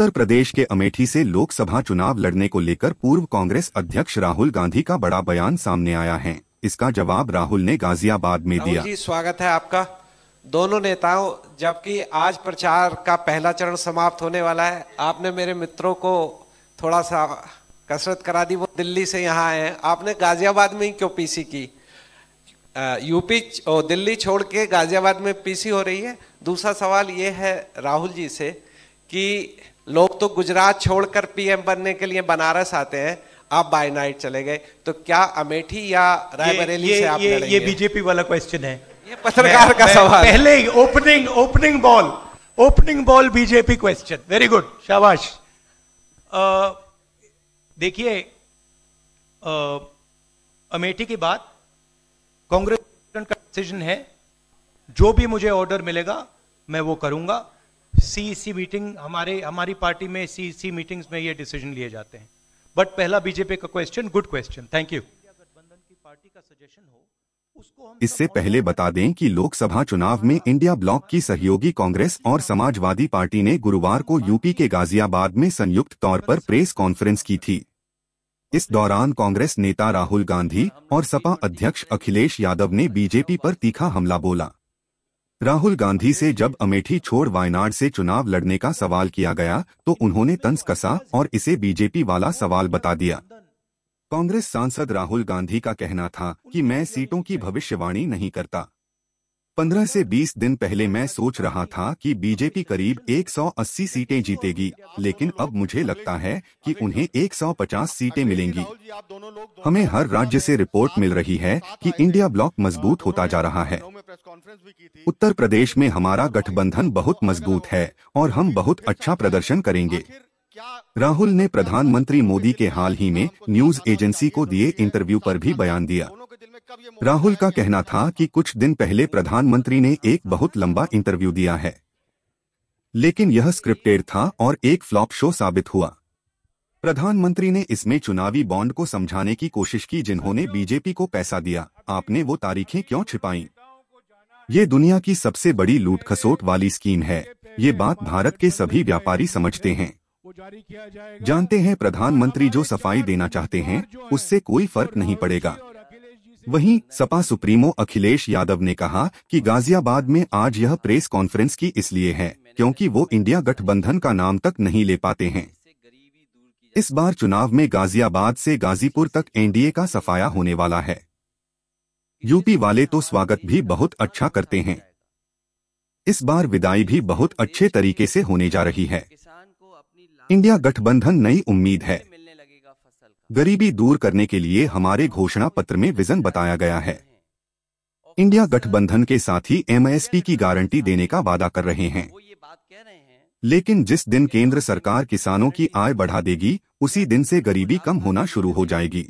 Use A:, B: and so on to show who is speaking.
A: उत्तर प्रदेश के अमेठी से लोकसभा चुनाव लड़ने को लेकर पूर्व कांग्रेस अध्यक्ष राहुल गांधी का बड़ा बयान सामने आया है इसका जवाब राहुल ने गाजियाबाद में दिया जी
B: स्वागत है आपका दोनों नेताओं जबकि आज प्रचार का पहला चरण समाप्त होने वाला है आपने मेरे मित्रों को थोड़ा सा कसरत करा दी वो दिल्ली से यहाँ आए हैं आपने गाजियाबाद में ही क्यों पीसी की यूपी और दिल्ली छोड़ के गाजियाबाद में पीसी हो रही है दूसरा सवाल ये है राहुल जी से कि लोग तो गुजरात छोड़कर पीएम बनने के लिए बनारस आते हैं आप बाय नाइट चले गए तो क्या अमेठी या रायबरेली से आप ये, ये बीजेपी वाला क्वेश्चन है ये पत्रकार का सवाल पहले opening opening ball opening ball BJP question very good शाबाश देखिए अमेठी की बात कांग्रेस का डिसीजन है जो भी मुझे ऑर्डर मिलेगा मैं वो करूंगा सी सी मीटिंग हमारे हमारी पार्टी में सी सी मीटिंग्स में ये डिसीजन लिए जाते हैं बट पहला बीजेपी का question good question thank you
A: इससे पहले बता दें कि लोकसभा चुनाव में इंडिया ब्लॉक की सहयोगी कांग्रेस और समाजवादी पार्टी ने गुरुवार को यूपी के गाजियाबाद में संयुक्त तौर पर प्रेस कॉन्फ्रेंस की थी इस दौरान कांग्रेस नेता राहुल गांधी और सपा अध्यक्ष अखिलेश यादव ने बीजेपी पर तीखा हमला बोला राहुल गांधी से जब अमेठी छोड़ वायनाड से चुनाव लड़ने का सवाल किया गया तो उन्होंने तंस कसा और इसे बीजेपी वाला सवाल बता दिया कांग्रेस सांसद राहुल गांधी का कहना था कि मैं सीटों की भविष्यवाणी नहीं करता 15 से 20 दिन पहले मैं सोच रहा था कि बीजेपी करीब 180 सीटें जीतेगी लेकिन अब मुझे लगता है कि उन्हें 150 सीटें मिलेंगी हमें हर राज्य से रिपोर्ट मिल रही है कि इंडिया ब्लॉक मजबूत होता जा रहा है उत्तर प्रदेश में हमारा गठबंधन बहुत मजबूत है और हम बहुत अच्छा प्रदर्शन करेंगे राहुल ने प्रधानमंत्री मोदी के हाल ही में न्यूज एजेंसी को दिए इंटरव्यू पर भी बयान दिया राहुल का कहना था कि कुछ दिन पहले प्रधानमंत्री ने एक बहुत लंबा इंटरव्यू दिया है लेकिन यह स्क्रिप्टेड था और एक फ्लॉप शो साबित हुआ प्रधानमंत्री ने इसमें चुनावी बॉन्ड को समझाने की कोशिश की जिन्होंने बीजेपी को पैसा दिया आपने वो तारीखें क्यों छिपाईं? ये दुनिया की सबसे बड़ी लूट खसोट वाली स्कीम है ये बात भारत के सभी व्यापारी समझते हैं जानते हैं प्रधानमंत्री जो सफाई देना चाहते हैं उससे कोई फर्क नहीं पड़ेगा वहीं सपा सुप्रीमो अखिलेश यादव ने कहा कि गाजियाबाद में आज यह प्रेस कॉन्फ्रेंस की इसलिए है क्योंकि वो इंडिया गठबंधन का नाम तक नहीं ले पाते हैं इस बार चुनाव में गाजियाबाद से गाजीपुर तक एनडीए का सफाया होने वाला है यूपी वाले तो स्वागत भी बहुत अच्छा करते हैं इस बार विदाई भी बहुत अच्छे तरीके से होने जा रही है इंडिया गठबंधन नई उम्मीद है गरीबी दूर करने के लिए हमारे घोषणा पत्र में विजन बताया गया है इंडिया गठबंधन के साथ ही एमएसपी की गारंटी देने का वादा कर रहे हैं लेकिन जिस दिन केंद्र सरकार किसानों की आय बढ़ा देगी उसी दिन से गरीबी कम होना शुरू हो जाएगी